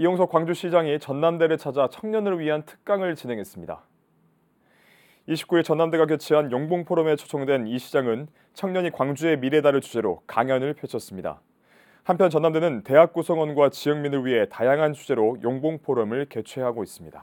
이용석 광주시장이 전남대를 찾아 청년을 위한 특강을 진행했습니다. 29일 전남대가 개최한 영봉 포럼에 초청된 이 시장은 청년이 광주의 미래다를 주제로 강연을 펼쳤습니다. 한편 전남대는 대학 구성원과 지역민을 위해 다양한 주제로 용봉 포럼을 개최하고 있습니다.